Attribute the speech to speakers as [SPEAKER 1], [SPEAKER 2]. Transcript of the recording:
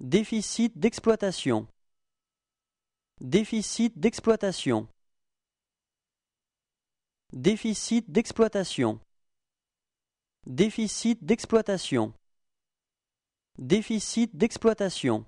[SPEAKER 1] Déficit d'exploitation Déficit d'exploitation Déficit d'exploitation Déficit d'exploitation Déficit d'exploitation